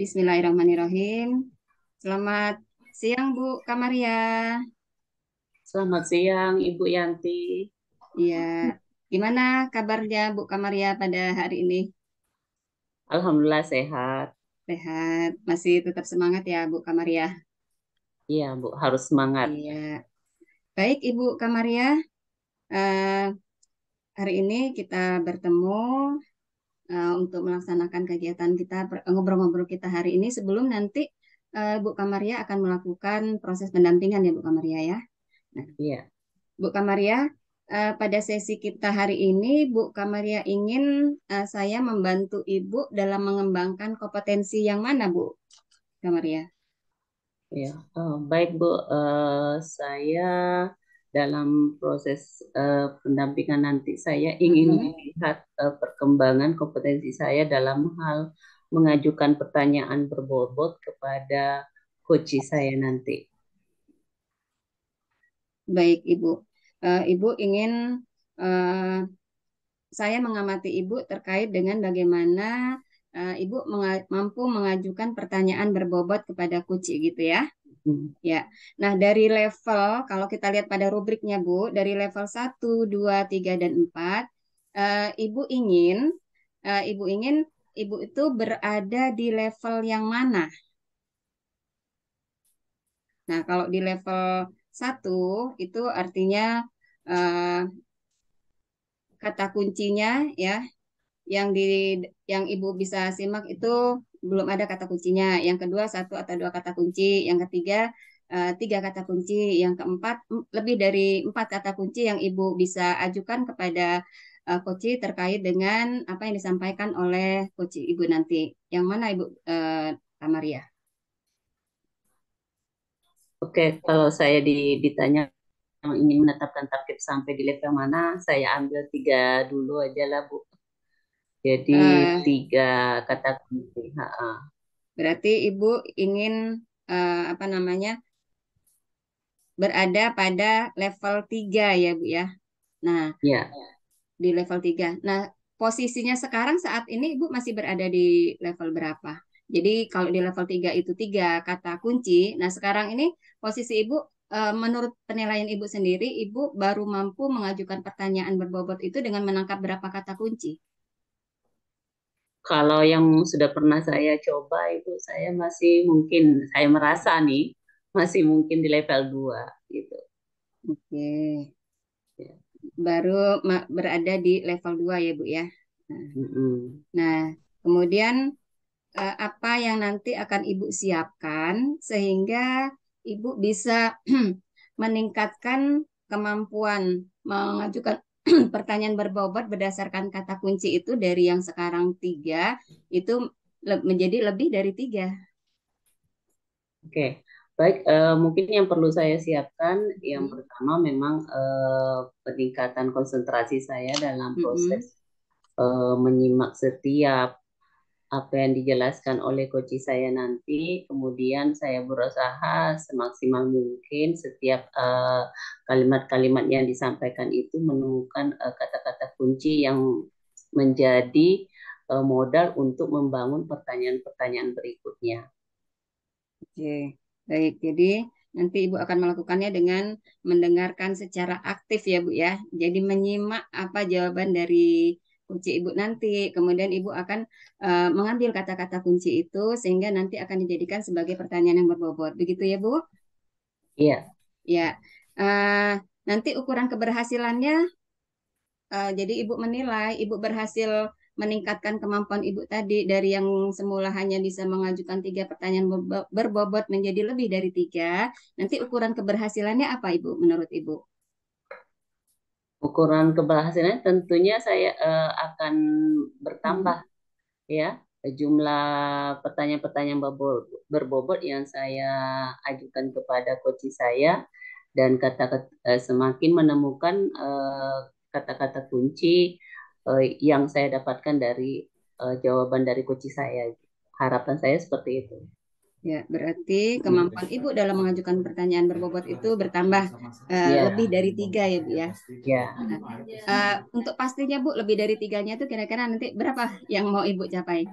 Bismillahirrahmanirrahim. Selamat siang Bu Kamaria. Selamat siang Ibu Yanti. Iya. Gimana kabarnya Bu Kamaria pada hari ini? Alhamdulillah sehat. Sehat. Masih tetap semangat ya Bu Kamaria. Iya Bu, harus semangat. Iya. Baik Ibu Kamaria, uh, hari ini kita bertemu Eh, untuk melaksanakan kegiatan kita eh, ngobrol-ngobrol kita hari ini sebelum nanti uh, Bu Kamaria akan melakukan proses pendampingan ya Bu Kamaria ya. Nah, iya. Bu Kamaria uh, pada sesi kita hari ini Bu Kamaria ingin uh, saya membantu Ibu dalam mengembangkan kompetensi yang mana Bu Kamaria? Ya, oh, baik Bu, uh, saya dalam proses uh, pendampingan nanti saya ingin mm-hmm. melihat uh, perkembangan kompetensi saya dalam hal mengajukan pertanyaan berbobot kepada coach saya nanti. Baik, Ibu. Uh, Ibu ingin uh, saya mengamati Ibu terkait dengan bagaimana uh, Ibu menga mampu mengajukan pertanyaan berbobot kepada coach gitu ya. -hmm. Ya. Nah, dari level kalau kita lihat pada rubriknya, Bu, dari level 1, 2, 3 dan 4, uh, eh, Ibu ingin uh, Ibu ingin Ibu itu berada di level yang mana? Nah, kalau di level 1 itu artinya uh, kata kuncinya ya yang di yang Ibu bisa simak itu belum ada kata kuncinya. Yang kedua satu atau dua kata kunci. Yang ketiga eh, tiga kata kunci. Yang keempat lebih dari empat kata kunci yang ibu bisa ajukan kepada koci eh, terkait dengan apa yang disampaikan oleh koci ibu nanti. Yang mana ibu eh, Tamaria? Oke, kalau saya di, ditanya ingin menetapkan target sampai di level mana, saya ambil tiga dulu aja lah Bu. Jadi uh, tiga kata kunci. Ha -ha. Berarti ibu ingin uh, apa namanya berada pada level tiga ya bu ya. Nah, yeah. di level tiga. Nah, posisinya sekarang saat ini ibu masih berada di level berapa? Jadi kalau di level tiga itu tiga kata kunci. Nah, sekarang ini posisi ibu eh, menurut penilaian ibu sendiri, ibu baru mampu mengajukan pertanyaan berbobot itu dengan menangkap berapa kata kunci? kalau yang sudah pernah saya coba itu saya masih mungkin saya merasa nih masih mungkin di level 2 gitu. Oke. Ya. Baru berada di level 2 ya, Bu ya. Nah, mm -hmm. nah kemudian eh, apa yang nanti akan Ibu siapkan sehingga Ibu bisa meningkatkan kemampuan mengajukan pertanyaan berbobot berdasarkan kata kunci itu dari yang sekarang tiga itu le menjadi lebih dari tiga. Oke, baik. Uh, mungkin yang perlu saya siapkan yang hmm. pertama memang uh, peningkatan konsentrasi saya dalam mm-hmm. proses hmm. uh, menyimak setiap apa yang dijelaskan oleh koci saya nanti. Kemudian saya berusaha semaksimal mungkin setiap eh, kalimat-kalimat uh, yang disampaikan itu menemukan eh, kata-kata uh, kunci yang menjadi uh, modal untuk membangun pertanyaan-pertanyaan berikutnya. Oke, baik. Jadi nanti Ibu akan melakukannya dengan mendengarkan secara aktif ya Bu ya. Jadi menyimak apa jawaban dari kunci ibu nanti. Kemudian ibu akan uh, mengambil kata-kata kunci itu sehingga nanti akan dijadikan sebagai pertanyaan yang berbobot. Begitu ya, Bu? Iya. Ya. Uh, nanti ukuran keberhasilannya uh, jadi ibu menilai ibu berhasil meningkatkan kemampuan ibu tadi dari yang semula hanya bisa mengajukan tiga pertanyaan berbobot menjadi lebih dari tiga. Nanti ukuran keberhasilannya apa ibu menurut ibu? ukuran keberhasilan tentunya saya uh, akan bertambah hmm. ya jumlah pertanyaan-pertanyaan berbobot yang saya ajukan kepada coach saya dan kata, -kata eh, semakin menemukan eh, kata-kata uh, kunci uh, yang saya dapatkan dari uh, jawaban dari coach saya. Harapan saya seperti itu. Ya, berarti iya, kemampuan Ibu dalam mengajukan pertanyaan berbobot itu bertambah uh, iya. eh, yeah. lebih dari tiga ya, Bu ya. Yeah. Nah, uh, untuk pastinya Bu lebih dari tiganya itu kira-kira nanti berapa yang mau Ibu capai?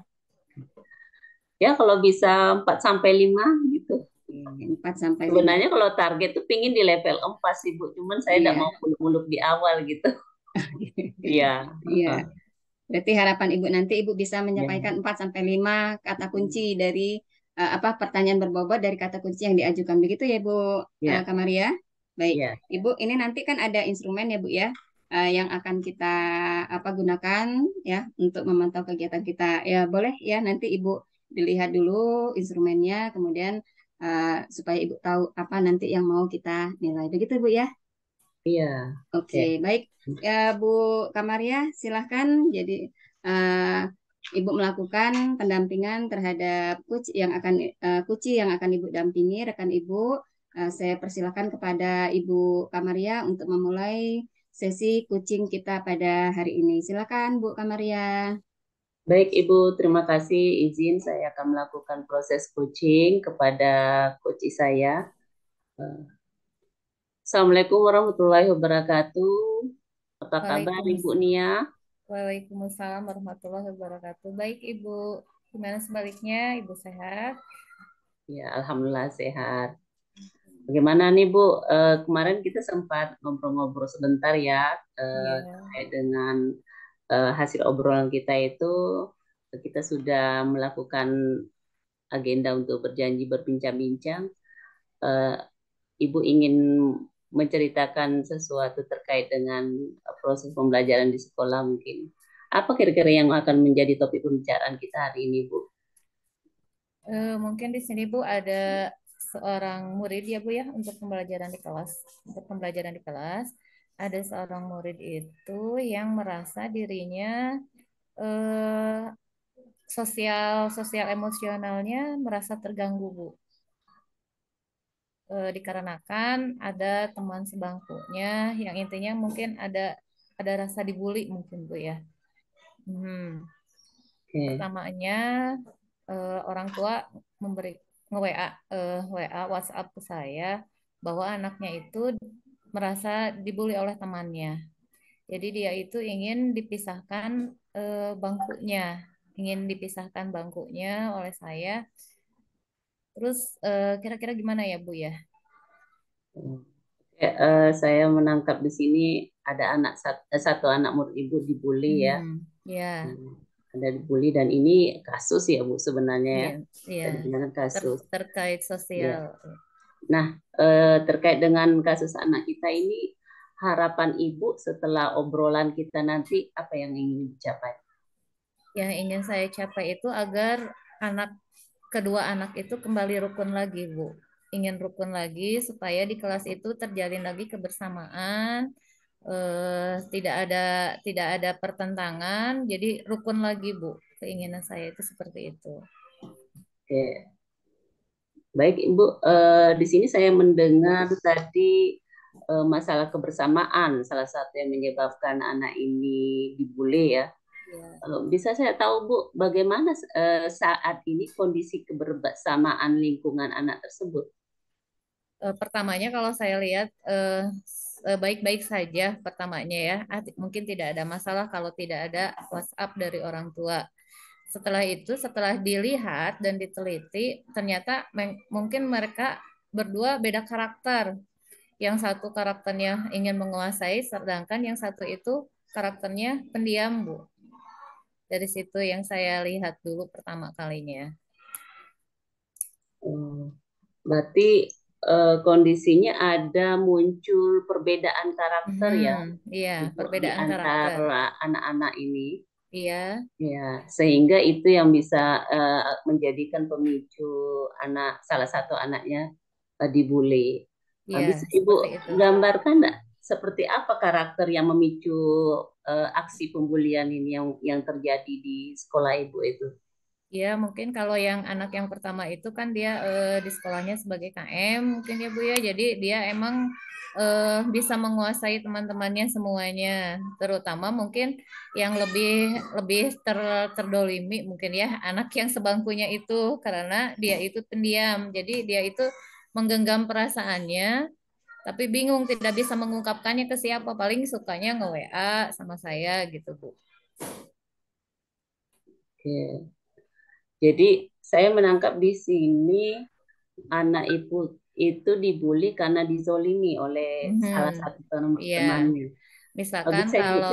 Ya, kalau bisa 4 sampai lima gitu. 4 sampai Sebenarnya kalau target tuh pingin di level 4 sih Bu, cuman saya tidak yeah. mau muluk-muluk di awal gitu. Iya. Iya. Berarti harapan Ibu nanti Ibu bisa iya. menyampaikan yeah. 4 sampai lima kata kunci dari uh, apa pertanyaan berbobot dari kata kunci yang diajukan begitu ya Bu ya. uh, eh, Kamaria. Baik, Ya. Ibu, ini nanti kan ada instrumen ya Bu ya uh, yang akan kita apa gunakan ya untuk memantau kegiatan kita. Ya boleh ya nanti Ibu dilihat dulu instrumennya kemudian uh, supaya Ibu tahu apa nanti yang mau kita nilai. Begitu Bu ya. Iya. Oke, okay, ya. baik. Ya, Bu Kamaria, silahkan. Jadi uh, Ibu melakukan pendampingan terhadap kucing yang akan uh, eh, kuci yang akan Ibu dampingi rekan Ibu. Uh, saya persilakan kepada Ibu Kamaria untuk memulai sesi kucing kita pada hari ini. Silakan Bu Kamaria. Baik Ibu, terima kasih izin saya akan melakukan proses kucing kepada kucing saya. Eh, Assalamualaikum warahmatullahi wabarakatuh. Apa kabar Ibu Nia? Waalaikumsalam warahmatullahi wabarakatuh. Baik Ibu, gimana sebaliknya? Ibu sehat? Ya, Alhamdulillah sehat. Bagaimana nih Bu, uh, kemarin kita sempat ngobrol-ngobrol sebentar ya, uh, terkait dengan uh, hasil obrolan kita itu, kita sudah melakukan agenda untuk berjanji berbincang-bincang. Uh, Ibu ingin menceritakan sesuatu terkait dengan uh, proses pembelajaran di sekolah mungkin. Apa kira-kira yang akan menjadi topik pembicaraan kita hari ini, Bu? Uh, mungkin di sini, Bu, ada seorang murid ya, Bu ya, untuk pembelajaran di kelas. Untuk pembelajaran di kelas, ada seorang murid itu yang merasa dirinya uh, sosial sosial emosionalnya merasa terganggu, Bu e, dikarenakan ada teman sebangkunya yang intinya mungkin ada ada rasa dibully mungkin bu ya. Hmm. Okay. Pertamanya e, orang tua memberi nge WA e, eh, WA WhatsApp ke saya bahwa anaknya itu merasa dibully oleh temannya. Jadi dia itu ingin dipisahkan e, bangkunya, ingin dipisahkan bangkunya oleh saya Terus eh, kira-kira uh, gimana ya Bu ya? ya uh, saya menangkap di sini ada anak eh, satu, anak murid ibu dibully ya. Hmm, iya. ya. Hmm, ada dibully dan ini kasus ya Bu sebenarnya yeah, ya. Iya, iya. kasus terkait sosial. yeah. Nah, eh, terkait dengan kasus anak kita ini harapan Ibu setelah obrolan kita nanti apa yang ingin dicapai? Yang ingin saya capai itu agar anak kedua anak itu kembali rukun lagi, Bu. Ingin rukun lagi supaya di kelas itu terjalin lagi kebersamaan, eh, tidak ada tidak ada pertentangan, jadi rukun lagi, Bu. Keinginan saya itu seperti itu. Oke. Baik, Ibu, eh, di sini saya mendengar tadi eh, masalah kebersamaan salah satu yang menyebabkan anak ini dibully ya Ya. Bisa saya tahu Bu, bagaimana eh, saat ini kondisi kebersamaan lingkungan anak tersebut? Eh, pertamanya kalau saya lihat eh, baik-baik saja pertamanya ya. Mungkin tidak ada masalah kalau tidak ada WhatsApp dari orang tua. Setelah itu, setelah dilihat dan diteliti, ternyata mungkin mereka berdua beda karakter. Yang satu karakternya ingin menguasai, sedangkan yang satu itu karakternya pendiam, Bu dari situ yang saya lihat dulu pertama kalinya. Hmm. Berarti uh, kondisinya ada muncul perbedaan karakter ya? hmm, ya? Iya, perbedaan karakter antara anak-anak ini. Iya. Ya, sehingga itu yang bisa uh, menjadikan pemicu anak salah satu anaknya uh, dibully. Iya, Habis ibu gambarkan enggak seperti apa karakter yang memicu uh, aksi pembulian ini yang yang terjadi di sekolah ibu itu? Ya mungkin kalau yang anak yang pertama itu kan dia uh, di sekolahnya sebagai KM mungkin ya Bu ya jadi dia emang uh, bisa menguasai teman-temannya semuanya terutama mungkin yang lebih lebih ter, terdolimi mungkin ya anak yang sebangkunya itu karena dia itu pendiam jadi dia itu menggenggam perasaannya tapi bingung tidak bisa mengungkapkannya ke siapa paling sukanya nge WA sama saya gitu bu. Oke, jadi saya menangkap di sini anak ibu itu dibully karena dizolimi oleh -hmm. salah satu teman yeah. temannya. Misalkan bisa kalau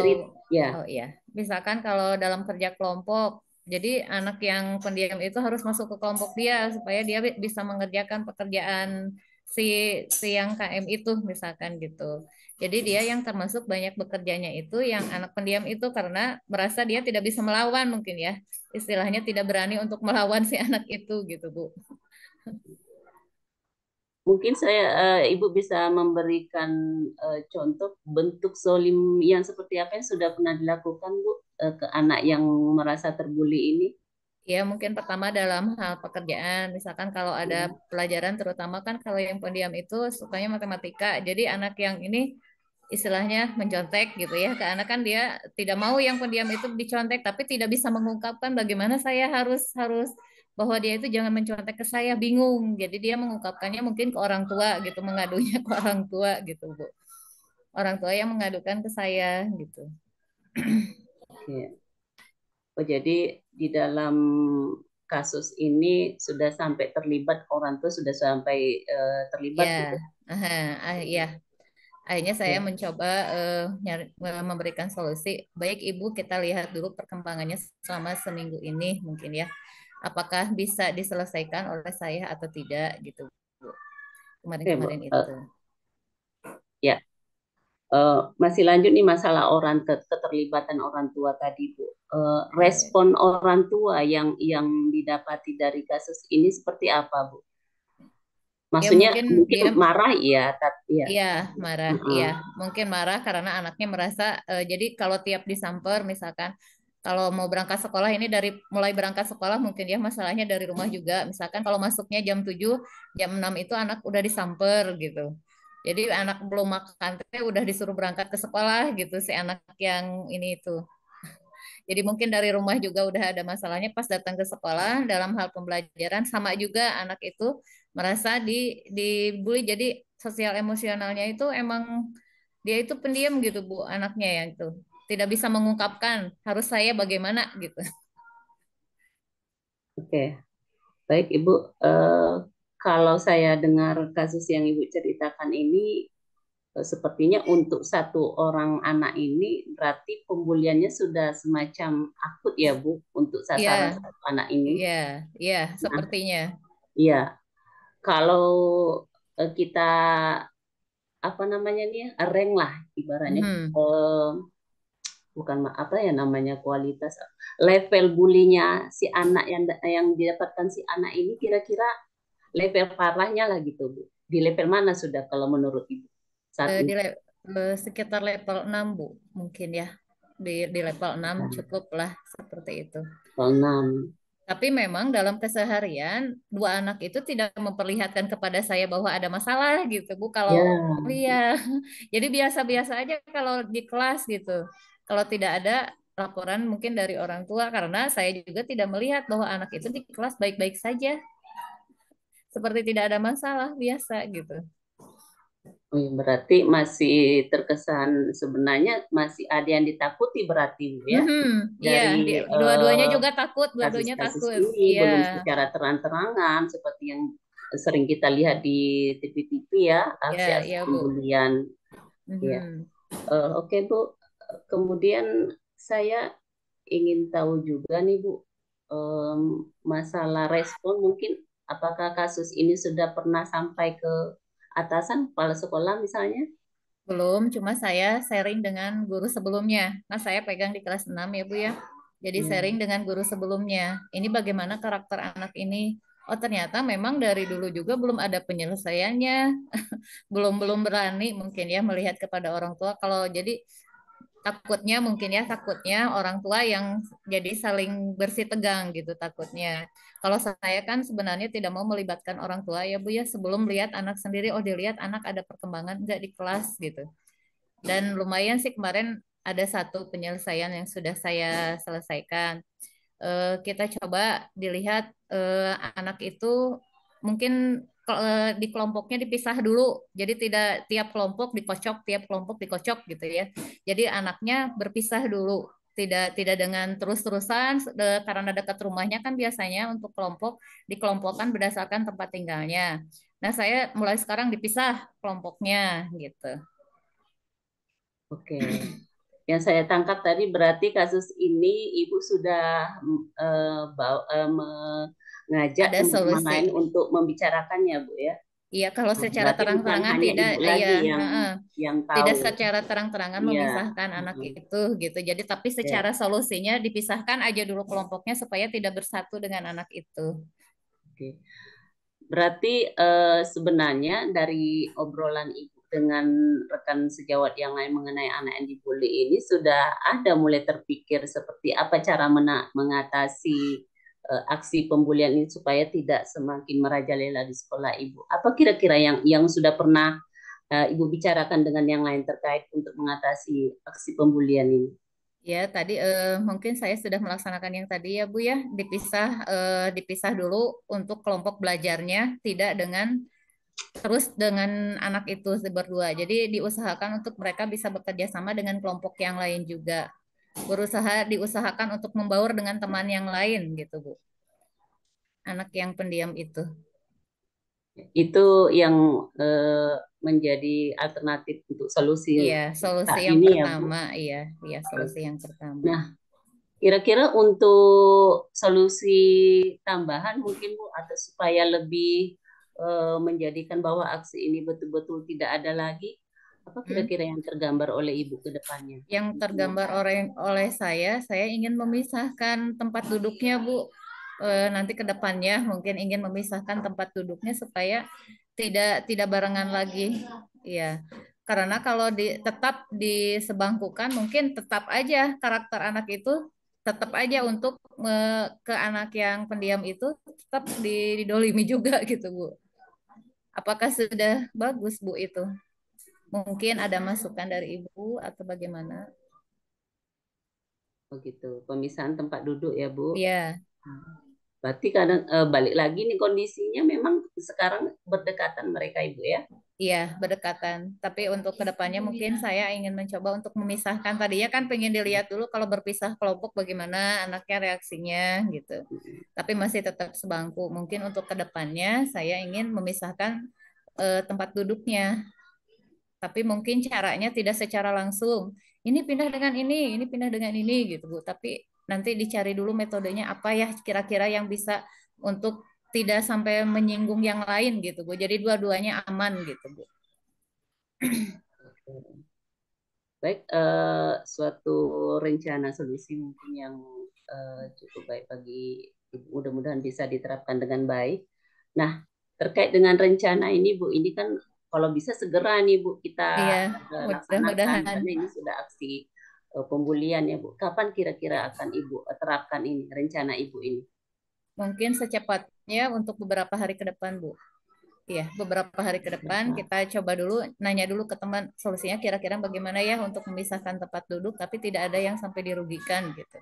ya. Oh iya, misalkan kalau dalam kerja kelompok jadi anak yang pendiam itu harus masuk ke kelompok dia supaya dia bisa mengerjakan pekerjaan si si yang KM itu misalkan gitu. Jadi dia yang termasuk banyak bekerjanya itu yang anak pendiam itu karena merasa dia tidak bisa melawan mungkin ya. Istilahnya tidak berani untuk melawan si anak itu gitu, Bu. Mungkin saya eh, Ibu bisa memberikan eh, contoh bentuk zolim yang seperti apa yang sudah pernah dilakukan Bu eh, ke anak yang merasa terbuli ini? Ya, mungkin pertama dalam hal pekerjaan, misalkan kalau ada hmm. pelajaran terutama kan kalau yang pendiam itu sukanya matematika. Jadi anak yang ini istilahnya mencontek gitu ya. Karena kan dia tidak mau yang pendiam itu dicontek tapi tidak bisa mengungkapkan bagaimana saya harus harus bahwa dia itu jangan mencontek ke saya bingung. Jadi dia mengungkapkannya mungkin ke orang tua gitu, mengadunya ke orang tua gitu, Bu. Orang tua yang mengadukan ke saya gitu. Iya. Oh, jadi di dalam kasus ini sudah sampai terlibat orang tua sudah sampai uh, terlibat yeah. gitu. Uh, -huh. uh, yeah. Akhirnya saya yeah. mencoba uh, nyari, eh, memberikan solusi. Baik Ibu, kita lihat dulu perkembangannya selama seminggu ini mungkin ya. Apakah bisa diselesaikan oleh saya atau tidak gitu, Kemarin-kemarin yeah, itu. Ya, yeah uh, masih lanjut nih masalah orang keterlibatan orang tua tadi Bu. Uh, respon orang tua yang yang didapati dari kasus ini seperti apa Bu? Maksudnya ya, mungkin, mungkin dia, marah ya, tapi ya. Iya, marah, uh-huh. iya. Mungkin marah karena anaknya merasa uh, jadi kalau tiap disamper misalkan kalau mau berangkat sekolah ini dari mulai berangkat sekolah mungkin ya masalahnya dari rumah juga misalkan kalau masuknya jam 7 jam 6 itu anak udah disamper gitu jadi anak belum makan teh udah disuruh berangkat ke sekolah gitu si anak yang ini itu. Jadi mungkin dari rumah juga udah ada masalahnya pas datang ke sekolah dalam hal pembelajaran sama juga anak itu merasa di dibully jadi sosial emosionalnya itu emang dia itu pendiam gitu Bu anaknya yang itu. Tidak bisa mengungkapkan harus saya bagaimana gitu. Oke. Okay. Baik Ibu, uh, kalau saya dengar kasus yang Ibu ceritakan ini, eh, sepertinya untuk satu orang anak ini berarti pembuliannya sudah semacam akut ya Bu untuk satu, yeah. satu anak ini. Iya, yeah. iya, yeah, sepertinya. Iya. kalau eh, kita apa namanya nih ya, reng lah ibaratnya hmm. uh, bukan apa ya namanya kualitas level bulinya si anak yang yang didapatkan si anak ini kira-kira level parahnya lah gitu Bu. Di level mana sudah kalau menurut Ibu? Saat eh, di ini? Eh, sekitar level 6 Bu mungkin ya. Di, di level 6 hmm. cukup lah seperti itu. Level 6. Tapi memang dalam keseharian dua anak itu tidak memperlihatkan kepada saya bahwa ada masalah gitu Bu kalau yeah. iya. Jadi biasa-biasa aja kalau di kelas gitu. Kalau tidak ada laporan mungkin dari orang tua karena saya juga tidak melihat bahwa anak itu di kelas baik-baik saja seperti tidak ada masalah biasa gitu. Oh iya, berarti masih terkesan sebenarnya masih ada yang ditakuti berarti ya. Mm-hmm, iya, Dari iya, dua-duanya uh, juga takut, dua-duanya takut. Ini yeah. belum secara terang-terangan seperti yang sering kita lihat di TV-TV ya, aksi-aksi yeah, yeah, Mm-hmm. Ya. Uh, Oke okay, Bu, kemudian saya ingin tahu juga nih Bu um, masalah respon mungkin Apakah kasus ini sudah pernah sampai ke atasan kepala sekolah misalnya? Belum, cuma saya sharing dengan guru sebelumnya. Nah, saya pegang di kelas 6 ya, Bu ya. Jadi hmm. sharing dengan guru sebelumnya. Ini bagaimana karakter anak ini? oh ternyata memang dari dulu juga belum ada penyelesaiannya belum belum berani mungkin ya melihat kepada orang tua kalau jadi takutnya mungkin ya takutnya orang tua yang jadi saling bersih tegang gitu takutnya. Kalau saya kan sebenarnya tidak mau melibatkan orang tua ya Bu ya sebelum lihat anak sendiri oh dilihat anak ada perkembangan enggak di kelas gitu. Dan lumayan sih kemarin ada satu penyelesaian yang sudah saya selesaikan. Eh, kita coba dilihat eh, anak itu mungkin Eh, di kelompoknya dipisah dulu. Jadi tidak tiap kelompok dikocok, tiap kelompok dikocok gitu ya. Jadi anaknya berpisah dulu, tidak tidak dengan terus-terusan karena dekat rumahnya kan biasanya untuk kelompok dikelompokkan berdasarkan tempat tinggalnya. Nah, saya mulai sekarang dipisah kelompoknya gitu. Oke. Yang saya tangkap tadi berarti kasus ini Ibu sudah uh, bawa, uh, ngajak ada solusi. lain untuk membicarakannya, Bu ya. Iya, kalau oh, iya, secara terang-terangan tidak ya yang, uh, yang tahu. tidak secara terang-terangan ya. memisahkan hmm. anak itu gitu. Jadi tapi iya. secara ya. solusinya dipisahkan aja dulu kelompoknya supaya tidak bersatu dengan anak itu. Oke. Berarti uh, sebenarnya dari obrolan Ibu dengan rekan sejawat yang lain mengenai anak yang dibully ini sudah ada mulai terpikir seperti apa cara mena mengatasi Eh, aksi pembulian ini supaya tidak semakin merajalela di sekolah ibu. Apa kira-kira yang yang sudah pernah uh, ibu bicarakan dengan yang lain terkait untuk mengatasi aksi pembulian ini? Ya tadi eh, mungkin saya sudah melaksanakan yang tadi ya Bu ya dipisah eh, dipisah dulu untuk kelompok belajarnya tidak dengan terus dengan anak itu berdua. Jadi diusahakan untuk mereka bisa bekerja sama dengan kelompok yang lain juga berusaha diusahakan untuk membaur dengan teman yang lain gitu Bu. Anak yang pendiam itu. Itu yang eh, menjadi alternatif untuk solusi. Iya, solusi yang ini ya, pertama, ya, iya, iya solusi yang pertama. Nah, kira-kira untuk solusi tambahan mungkin Bu atau supaya lebih eh, menjadikan bahwa aksi ini betul-betul tidak ada lagi apa hmm? kira-kira yang tergambar oleh ibu ke depannya? Yang tergambar oleh oleh saya, saya ingin memisahkan tempat duduknya, Bu. E, nanti ke depannya mungkin ingin memisahkan tempat duduknya supaya tidak tidak barengan lagi. Iya. Karena kalau di, tetap disebangkukan mungkin tetap aja karakter anak itu tetap aja untuk me, ke anak yang pendiam itu tetap didolimi juga gitu, Bu. Apakah sudah bagus, Bu itu? Mungkin ada masukan dari Ibu atau bagaimana? Oh gitu. pemisahan tempat duduk ya Bu? Iya. Berarti kadang e, balik lagi nih kondisinya memang sekarang berdekatan mereka Ibu ya? Iya, berdekatan. Tapi untuk kedepannya mungkin saya ingin mencoba untuk memisahkan. Tadi ya kan pengen dilihat dulu kalau berpisah kelompok bagaimana anaknya reaksinya gitu. Tapi masih tetap sebangku. Mungkin untuk kedepannya saya ingin memisahkan eh, tempat duduknya tapi mungkin caranya tidak secara langsung. Ini pindah dengan ini, ini pindah dengan ini gitu Bu. Tapi nanti dicari dulu metodenya apa ya kira-kira yang bisa untuk tidak sampai menyinggung yang lain gitu Bu. Jadi dua-duanya aman gitu Bu. Baik, uh, suatu rencana solusi mungkin yang uh, cukup baik bagi mudah-mudahan bisa diterapkan dengan baik. Nah, terkait dengan rencana ini Bu, ini kan kalau bisa segera nih Bu kita iya, eh, laksanakan karena ini sudah aksi eh, pembulian ya Bu. Kapan kira-kira akan Ibu eh, terapkan ini rencana Ibu ini? Mungkin secepatnya untuk beberapa hari ke depan Bu. Iya, beberapa hari ke depan iya. kita coba dulu nanya dulu ke teman solusinya kira-kira bagaimana ya untuk memisahkan tempat duduk tapi tidak ada yang sampai dirugikan gitu.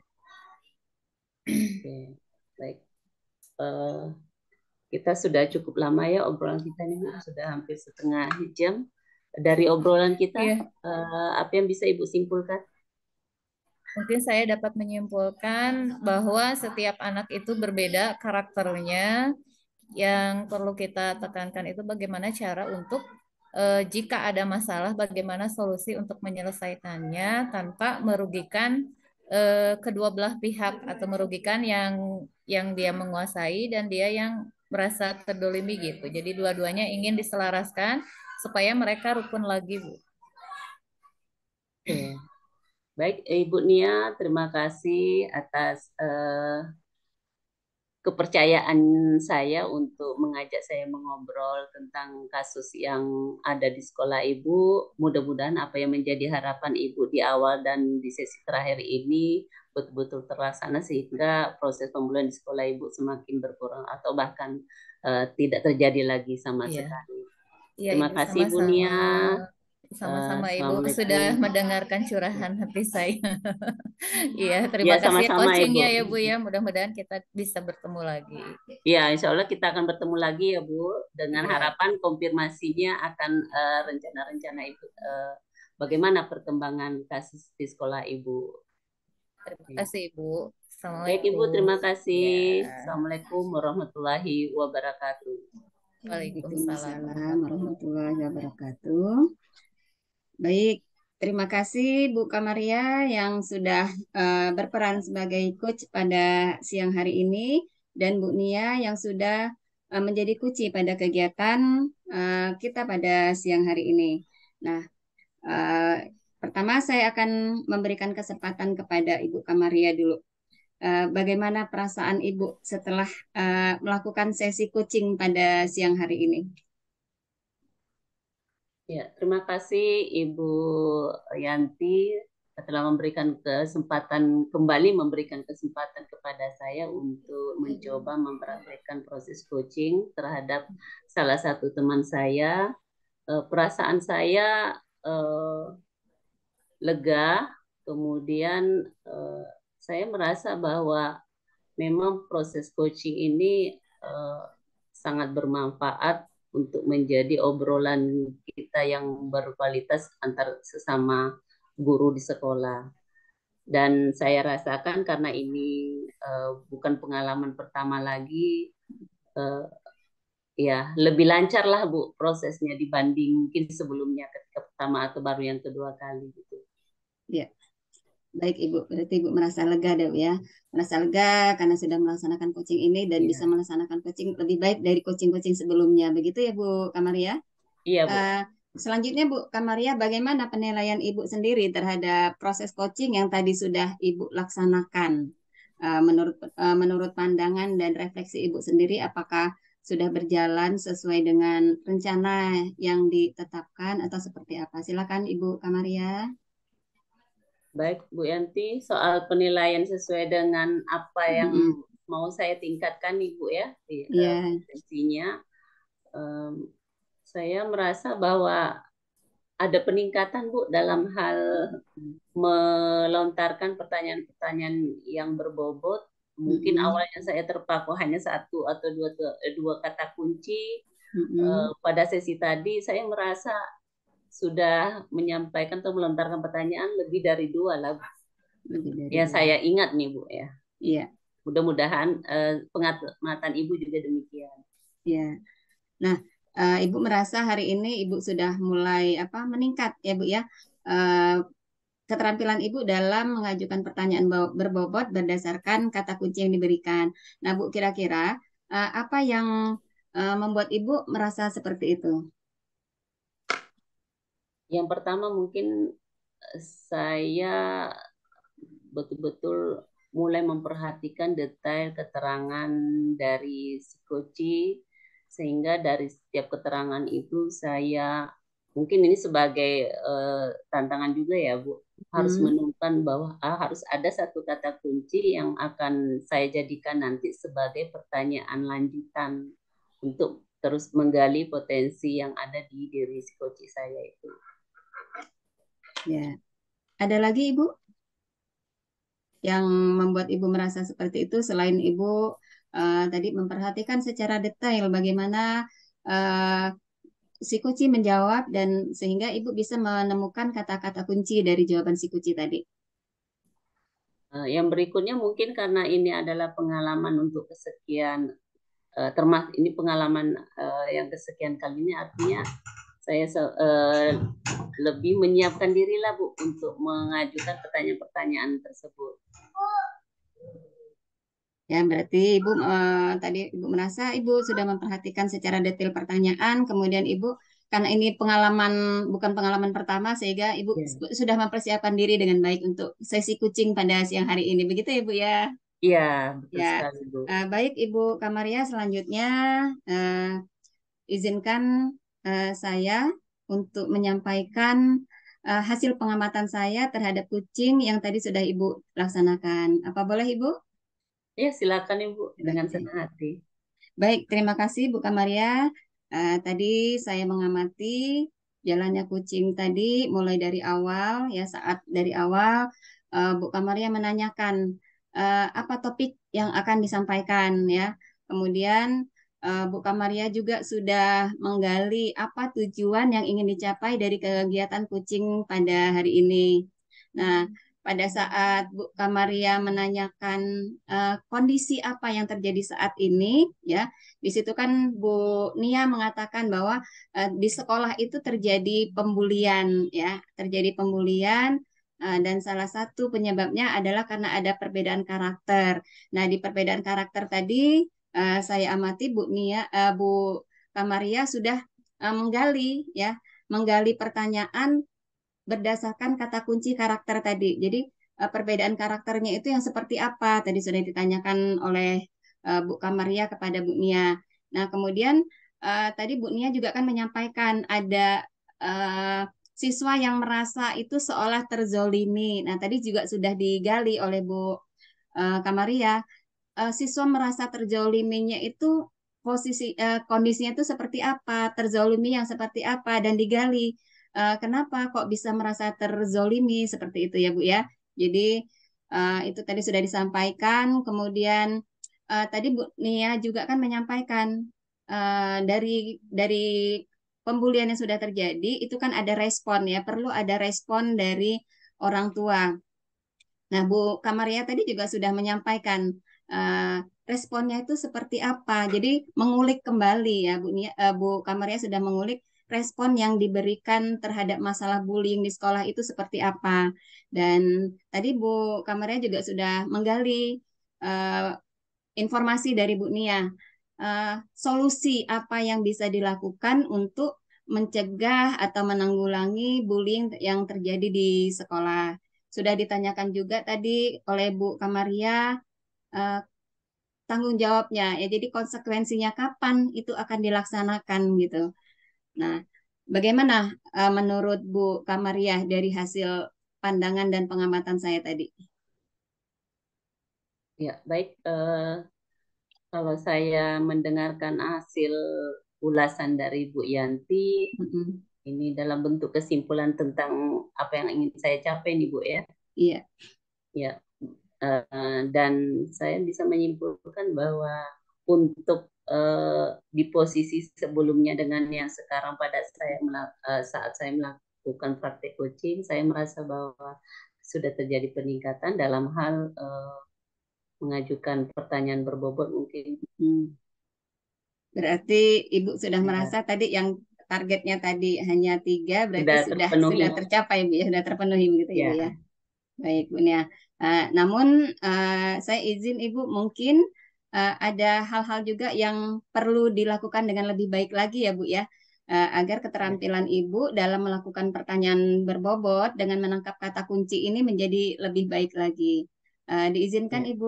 Oke, baik. Uh, kita sudah cukup lama ya obrolan kita ini sudah hampir setengah jam. Dari obrolan kita, yeah. Iya. apa yang bisa Ibu simpulkan? Mungkin saya dapat menyimpulkan bahwa setiap anak itu berbeda karakternya. Yang perlu kita tekankan itu bagaimana cara untuk eh, jika ada masalah bagaimana solusi untuk menyelesaikannya tanpa merugikan eh, kedua belah pihak atau merugikan yang yang dia menguasai dan dia yang merasa terdolimi gitu. Jadi dua-duanya ingin diselaraskan supaya mereka rukun lagi, Bu. Baik, Ibu Nia, terima kasih atas uh, kepercayaan saya untuk mengajak saya mengobrol tentang kasus yang ada di sekolah ibu. Mudah-mudahan apa yang menjadi harapan ibu di awal dan di sesi terakhir ini betul-betul terlaksana sehingga proses pemulihan di sekolah ibu semakin berkurang atau bahkan uh, tidak terjadi lagi sama yeah. sekali. Yeah, Terima iya, kasih sama -sama. Bu Nia. Sama-sama uh, Ibu sudah mendengarkan curahan hati saya. Iya, iya, terima ya, kasih coachingnya ya Bu ya. Mudah-mudahan kita bisa bertemu lagi. Iya, insya Allah kita akan bertemu lagi ya Bu. Dengan iya. harapan konfirmasinya akan eh, rencana-rencana uh, Ibu. Uh, bagaimana perkembangan kasus di sekolah Ibu. Terima kasih Ibu. Baik Ibu, terima kasih. Ya. Assalamualaikum warahmatullahi wabarakatuh. Waalaikumsalam warahmatullahi wabarakatuh. Baik, terima kasih Bu Kamaria yang sudah uh, berperan sebagai coach pada siang hari ini dan Bu Nia yang sudah uh, menjadi kuci pada kegiatan uh, kita pada siang hari ini. Nah, uh, pertama saya akan memberikan kesempatan kepada Ibu Kamaria dulu. bagaimana perasaan Ibu setelah melakukan sesi coaching pada siang hari ini? Ya, terima kasih Ibu Yanti telah memberikan kesempatan kembali memberikan kesempatan kepada saya untuk mencoba mm-hmm. mempraktekkan proses coaching terhadap salah satu teman saya. Eh, perasaan saya eh, lega, kemudian eh, saya merasa bahwa memang proses coaching ini eh, sangat bermanfaat untuk menjadi obrolan kita yang berkualitas antar sesama guru di sekolah. Dan saya rasakan karena ini uh, bukan pengalaman pertama lagi, uh, ya lebih lancar lah Bu prosesnya dibanding mungkin sebelumnya ketika pertama atau baru yang kedua kali gitu. Ya, Baik Ibu, berarti Ibu merasa lega deh ya. Merasa lega karena sudah melaksanakan coaching ini dan ya. bisa melaksanakan coaching lebih baik dari coaching-coaching sebelumnya. Begitu ya Bu Kamaria? Iya Bu. Uh, selanjutnya Bu Kamaria, bagaimana penilaian Ibu sendiri terhadap proses coaching yang tadi sudah Ibu laksanakan? Uh, menurut uh, menurut pandangan dan refleksi Ibu sendiri, apakah sudah berjalan sesuai dengan rencana yang ditetapkan atau seperti apa? Silakan Ibu Kamaria. Baik, Bu Yanti, soal penilaian sesuai dengan apa yang -hmm. mau saya tingkatkan nih Bu ya, yeah. um, iya. saya merasa bahwa ada peningkatan Bu dalam hal melontarkan pertanyaan-pertanyaan yang berbobot. Mungkin -hmm. awalnya saya terpaku hanya satu atau dua dua kata kunci. -hmm. uh, pada sesi tadi saya merasa sudah menyampaikan atau melontarkan pertanyaan lebih dari dua lah, Bu. Ya saya ingat nih, Bu ya. Iya. Mudah-mudahan eh, pengamatan Ibu juga demikian. Iya. Nah, uh, Ibu merasa hari ini Ibu sudah mulai apa meningkat ya Bu ya. Uh, keterampilan Ibu dalam mengajukan pertanyaan berbobot berdasarkan kata kunci yang diberikan. Nah, Bu kira-kira eh, apa yang membuat Ibu merasa seperti itu? Yang pertama mungkin eh, saya betul-betul mulai memperhatikan detail keterangan dari si koci sehingga dari setiap keterangan itu saya mungkin ini sebagai uh, tantangan juga ya Bu harus hmm. menemukan bahwa ah, harus ada satu kata kunci yang akan saya jadikan nanti sebagai pertanyaan lanjutan untuk terus menggali potensi yang ada di diri si koci saya itu. Ya. Ada lagi Ibu? Yang membuat Ibu merasa seperti itu selain Ibu uh, tadi memperhatikan secara detail bagaimana uh, si Kuci menjawab dan sehingga Ibu bisa menemukan kata-kata kunci dari jawaban si Kuci tadi. Eh, yang berikutnya mungkin karena ini adalah pengalaman untuk kesekian termasuk ini pengalaman yang kesekian kali ini artinya saya uh, lebih menyiapkan diri lah Bu untuk mengajukan pertanyaan-pertanyaan tersebut. Ya, berarti Ibu uh, tadi Ibu merasa Ibu sudah memperhatikan secara detail pertanyaan, kemudian Ibu karena ini pengalaman bukan pengalaman pertama sehingga Ibu ya. sudah mempersiapkan diri dengan baik untuk sesi kucing pada siang hari ini. Begitu Ibu ya, ya? Iya, ya. sekali Bu. Eh, baik Ibu Kamaria selanjutnya uh, izinkan Eh, saya untuk menyampaikan uh, hasil pengamatan saya terhadap kucing yang tadi sudah Ibu laksanakan. Apa boleh Ibu? Ya, silakan Ibu dengan senang hati. Baik, terima kasih Bu Kamaria. Uh, tadi saya mengamati jalannya kucing tadi mulai dari awal ya saat dari awal uh, Bu Kamaria menanyakan uh, apa topik yang akan disampaikan ya. Kemudian Eh, Bu Kamaria juga sudah menggali apa tujuan yang ingin dicapai dari kegiatan kucing pada hari ini. Nah, pada saat Bu Kamaria menanyakan uh, kondisi apa yang terjadi saat ini, ya, di situ kan Bu Nia mengatakan bahwa uh, di sekolah itu terjadi pembulian, ya, terjadi pembulian dan salah satu penyebabnya adalah karena ada perbedaan karakter. Nah, di perbedaan karakter tadi Eh, saya amati Bu Nia uh, eh, Bu Kamaria sudah uh, menggali ya menggali pertanyaan berdasarkan kata kunci karakter tadi. Jadi uh, perbedaan karakternya itu yang seperti apa tadi sudah ditanyakan oleh uh, Bu Kamaria kepada Bu Nia. Nah kemudian uh, tadi Bu Nia juga kan menyampaikan ada uh, siswa yang merasa itu seolah terzolimi. Nah, tadi juga sudah digali oleh Bu Kamaria uh, siswa merasa terzoliminya itu posisi uh, kondisinya itu seperti apa, terzolimi yang seperti apa dan digali uh, kenapa kok bisa merasa terzolimi seperti itu ya Bu ya. Jadi uh, itu tadi sudah disampaikan, kemudian uh, tadi Bu Nia juga kan menyampaikan uh, dari dari pembulian yang sudah terjadi itu kan ada respon ya, perlu ada respon dari orang tua. Nah, Bu Kamaria tadi juga sudah menyampaikan uh, responnya itu seperti apa. Jadi mengulik kembali ya Bu Nia, uh, Bu Kamaria sudah mengulik respon yang diberikan terhadap masalah bullying di sekolah itu seperti apa. Dan tadi Bu Kamaria juga sudah menggali uh, informasi dari Bu Nia. Uh, solusi apa yang bisa dilakukan untuk mencegah atau menanggulangi bullying yang terjadi di sekolah. Sudah ditanyakan juga tadi oleh Bu Kamaria Eh, tanggung jawabnya ya jadi konsekuensinya kapan itu akan dilaksanakan gitu nah bagaimana uh, menurut Bu Kamariah dari hasil pandangan dan pengamatan saya tadi ya baik uh, kalau saya mendengarkan hasil ulasan dari Bu Yanti mm -hmm. ini dalam bentuk kesimpulan tentang apa yang ingin saya capai nih Bu ya iya ya Eh, dan saya bisa menyimpulkan bahwa untuk uh, di posisi sebelumnya dengan yang sekarang pada saya uh, saat saya melakukan praktek coaching, saya merasa bahwa sudah terjadi peningkatan dalam hal uh, mengajukan pertanyaan berbobot mungkin. Hmm. Berarti ibu sudah ya. merasa tadi yang targetnya tadi hanya tiga, berarti sudah sudah, sudah tercapai ibu ya, sudah terpenuhi begitu ya. ya. Baik, Bu Nia. Eh, namun uh, saya izin Ibu mungkin uh, ada hal-hal juga yang perlu dilakukan dengan lebih baik lagi ya Bu ya uh, agar keterampilan Ibu dalam melakukan pertanyaan berbobot dengan menangkap kata kunci ini menjadi lebih baik lagi. Uh, diizinkan ya. Ibu?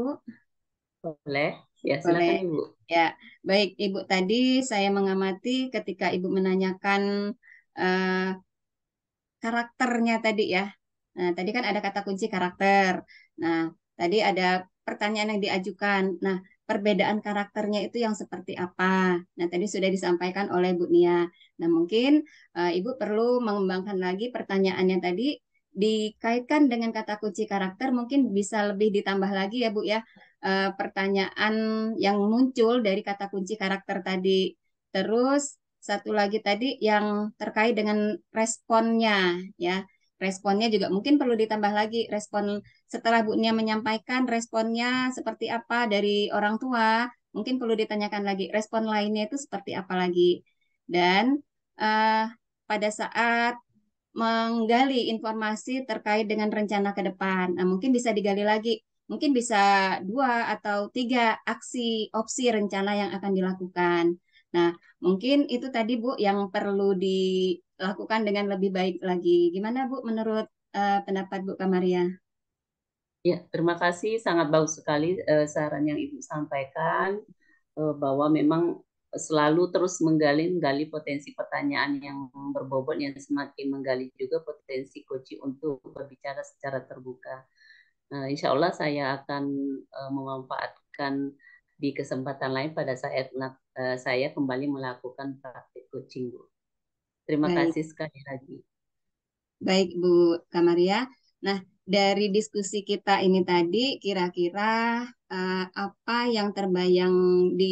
Boleh. Ya, silakan Boleh. Ibu. Ya, baik Ibu tadi saya mengamati ketika Ibu menanyakan uh, karakternya tadi ya. Nah, tadi kan ada kata kunci karakter. Nah, tadi ada pertanyaan yang diajukan. Nah, perbedaan karakternya itu yang seperti apa? Nah, tadi sudah disampaikan oleh Bu Nia. Nah, mungkin uh, Ibu perlu mengembangkan lagi pertanyaannya tadi dikaitkan dengan kata kunci karakter mungkin bisa lebih ditambah lagi ya Bu ya e, pertanyaan yang muncul dari kata kunci karakter tadi terus satu lagi tadi yang terkait dengan responnya ya responnya juga mungkin perlu ditambah lagi respon setelah bu Nia menyampaikan responnya seperti apa dari orang tua mungkin perlu ditanyakan lagi respon lainnya itu seperti apa lagi dan uh, pada saat menggali informasi terkait dengan rencana ke depan nah, mungkin bisa digali lagi mungkin bisa dua atau tiga aksi opsi rencana yang akan dilakukan nah mungkin itu tadi bu yang perlu di lakukan dengan lebih baik lagi. Gimana Bu menurut uh, pendapat Bu Kamaria? Ya, terima kasih sangat bagus sekali uh, saran yang Ibu sampaikan uh, bahwa memang selalu terus menggali menggali potensi pertanyaan yang berbobot yang semakin menggali juga potensi koci untuk berbicara secara terbuka. Uh, insya Allah saya akan uh, memanfaatkan di kesempatan lain pada saat uh, saya kembali melakukan praktik coaching, Bu. Terima Baik. kasih sekali lagi. Baik Bu Kamaria. Nah, dari diskusi kita ini tadi kira-kira uh, apa yang terbayang di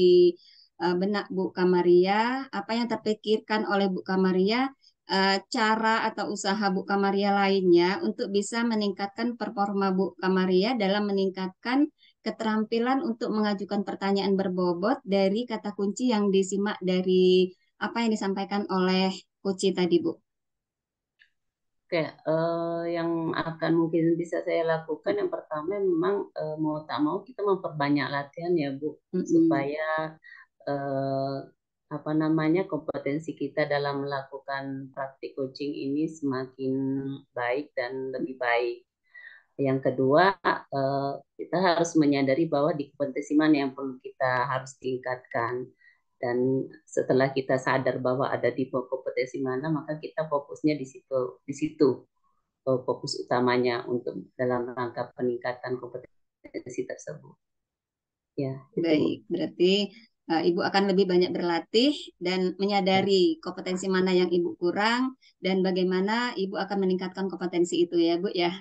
uh, benak Bu Kamaria, apa yang terpikirkan oleh Bu Kamaria uh, cara atau usaha Bu Kamaria lainnya untuk bisa meningkatkan performa Bu Kamaria dalam meningkatkan keterampilan untuk mengajukan pertanyaan berbobot dari kata kunci yang disimak dari apa yang disampaikan oleh Kuci tadi, Bu? Oke, uh, yang akan mungkin bisa saya lakukan yang pertama memang uh, mau tak mau kita memperbanyak latihan ya Bu, mm-hmm. supaya uh, apa namanya kompetensi kita dalam melakukan praktik coaching ini semakin baik dan lebih baik. Yang kedua, kita harus menyadari bahwa di kompetensi mana yang perlu kita harus tingkatkan dan setelah kita sadar bahwa ada di kompetensi mana maka kita fokusnya di situ di situ oh, fokus utamanya untuk dalam rangka peningkatan kompetensi tersebut ya itu. baik berarti eh, ibu akan lebih banyak berlatih dan menyadari ya. kompetensi mana yang ibu kurang dan bagaimana ibu akan meningkatkan kompetensi itu ya bu ya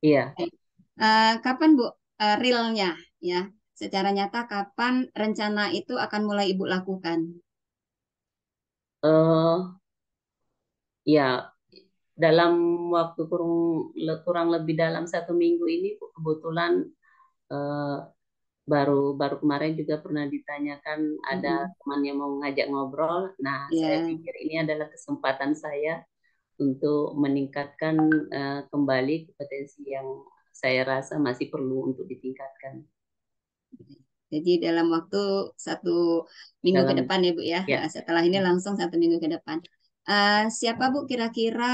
iya eh, kapan bu eh, realnya ya secara nyata kapan rencana itu akan mulai Ibu lakukan? Uh, ya, dalam waktu kurang, kurang lebih dalam satu minggu ini kebetulan uh, baru baru kemarin juga pernah ditanyakan hmm ada teman yang mau ngajak ngobrol. Nah, yeah. saya pikir ini adalah kesempatan saya untuk meningkatkan uh, kembali kompetensi yang saya rasa masih perlu untuk ditingkatkan. Jadi dalam waktu satu minggu dalam, ke depan ya Bu ya. ya. Nah, setelah ini hmm. langsung satu minggu ke depan. Uh, siapa Bu kira-kira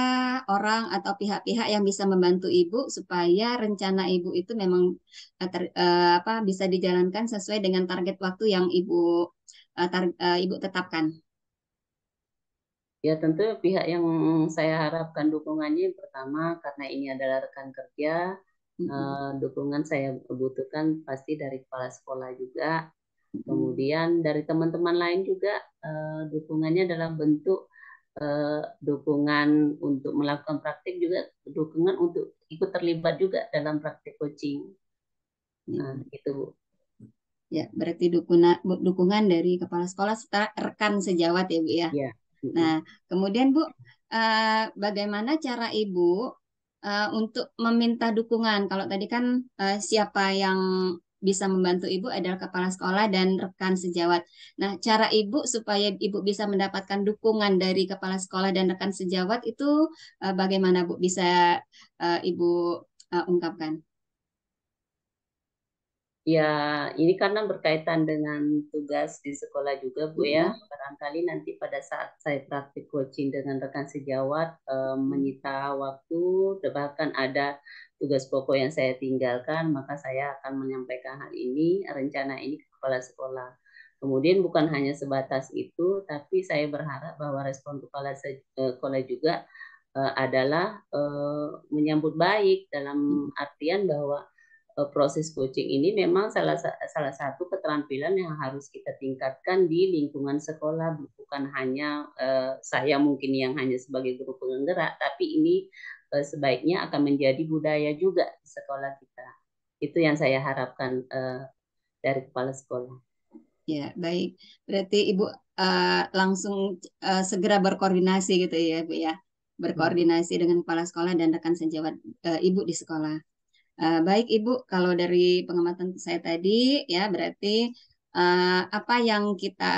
orang atau pihak-pihak yang bisa membantu Ibu supaya rencana Ibu itu memang uh, ter, uh, apa bisa dijalankan sesuai dengan target waktu yang Ibu uh, tar, uh, Ibu tetapkan? Ya tentu pihak yang saya harapkan dukungannya pertama karena ini adalah rekan kerja Uh, dukungan saya butuhkan pasti dari kepala sekolah juga. Kemudian dari teman-teman lain juga uh, dukungannya dalam bentuk uh, dukungan untuk melakukan praktik juga, dukungan untuk ikut terlibat juga dalam praktik coaching. Nah, itu Bu. Ya, berarti dukungan dukungan dari kepala sekolah serta rekan sejawat ya Bu ya. ya. Nah, kemudian Bu, Uh, bagaimana cara Ibu uh, untuk meminta dukungan. Kalau tadi kan uh, siapa yang bisa membantu ibu adalah kepala sekolah dan rekan sejawat. Nah, cara ibu supaya ibu bisa mendapatkan dukungan dari kepala sekolah dan rekan sejawat itu uh, bagaimana bu bisa uh, ibu uh, ungkapkan? Ya, ini karena berkaitan dengan tugas di sekolah juga, Bu ya. Mm-hmm. Barangkali nanti pada saat saya praktik coaching dengan rekan sejawat eh, mm-hmm. menyita waktu, bahkan ada tugas pokok yang saya tinggalkan, maka saya akan menyampaikan hal ini, rencana ini ke kepala sekolah. Kemudian bukan hanya sebatas itu, tapi saya berharap bahwa respon kepala eh, sekolah juga eh, adalah eh, menyambut baik dalam mm-hmm. artian bahwa Eh, proses coaching ini memang salah salah satu keterampilan yang harus kita tingkatkan di lingkungan sekolah bukan hanya uh, saya mungkin yang hanya sebagai guru penggerak tapi ini uh, sebaiknya akan menjadi budaya juga di sekolah kita itu yang saya harapkan uh, dari kepala sekolah. Ya baik berarti ibu uh, langsung uh, segera berkoordinasi gitu ya bu ya berkoordinasi hmm. dengan kepala sekolah dan rekan sejawat uh, ibu di sekolah. Eh, baik Ibu, kalau dari pengamatan saya tadi ya berarti uh, apa yang kita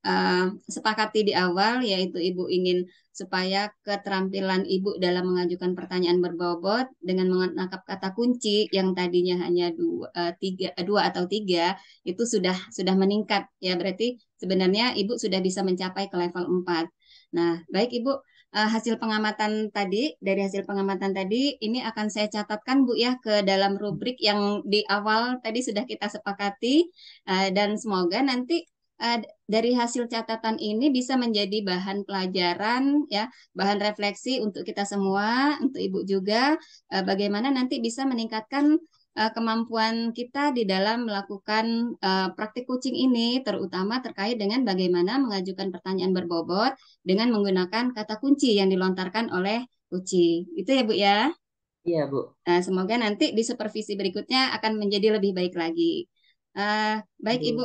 uh, sepakati di awal yaitu Ibu ingin supaya keterampilan Ibu dalam mengajukan pertanyaan berbobot dengan menangkap kata kunci yang tadinya hanya dua, uh, tiga, dua atau tiga itu sudah sudah meningkat ya berarti sebenarnya Ibu sudah bisa mencapai ke level 4. Nah, baik Ibu, Eh, hasil pengamatan tadi dari hasil pengamatan tadi ini akan saya catatkan Bu ya ke dalam rubrik yang di awal tadi sudah kita sepakati eh, dan semoga nanti eh, dari hasil catatan ini bisa menjadi bahan pelajaran ya, bahan refleksi untuk kita semua, untuk Ibu juga bagaimana nanti bisa meningkatkan Eh, kemampuan kita di dalam melakukan eh, praktik kucing ini, terutama terkait dengan bagaimana mengajukan pertanyaan berbobot dengan menggunakan kata kunci yang dilontarkan oleh kucing. Itu ya Bu ya? Iya Bu. Nah, semoga nanti di supervisi berikutnya akan menjadi lebih baik lagi. baik Ibu,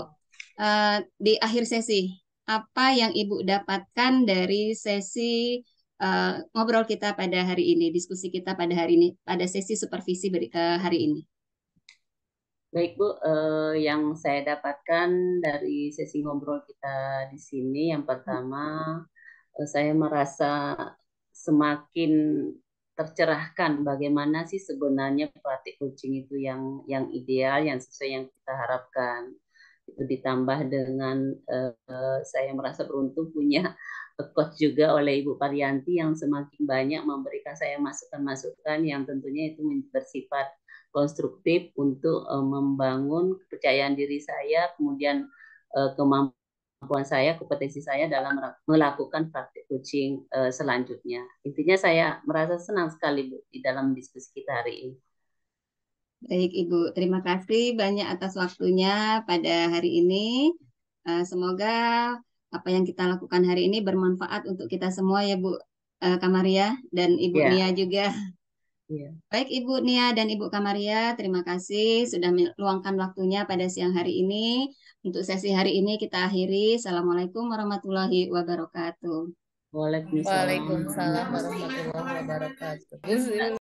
di akhir sesi apa yang Ibu dapatkan dari sesi uh, ngobrol kita pada hari ini, diskusi kita pada hari ini, pada sesi supervisi beri, uh, hari ini? Baik Bu, eh, yang saya dapatkan dari sesi ngobrol kita di sini, yang pertama eh, saya merasa semakin tercerahkan bagaimana sih sebenarnya pelatih coaching itu yang yang ideal, yang sesuai yang kita harapkan. Itu ditambah dengan eh, saya merasa beruntung punya coach juga oleh Ibu Parianti yang semakin banyak memberikan saya masukan-masukan yang tentunya itu bersifat konstruktif untuk uh, membangun kepercayaan diri saya, kemudian uh, kemampuan saya, kompetensi saya dalam melakukan praktik coaching uh, selanjutnya. Intinya saya merasa senang sekali Bu di dalam diskusi kita hari ini. Baik Ibu, terima kasih banyak atas waktunya pada hari ini. semoga apa yang kita lakukan hari ini bermanfaat untuk kita semua ya Bu Kamaria dan Ibu yeah. Nia juga. Yeah. Baik Ibu Nia dan Ibu Kamaria, terima kasih sudah meluangkan waktunya pada siang hari ini. Untuk sesi hari ini kita akhiri. Assalamualaikum warahmatullahi wabarakatuh. Waalaikumsalam warahmatullahi wabarakatuh.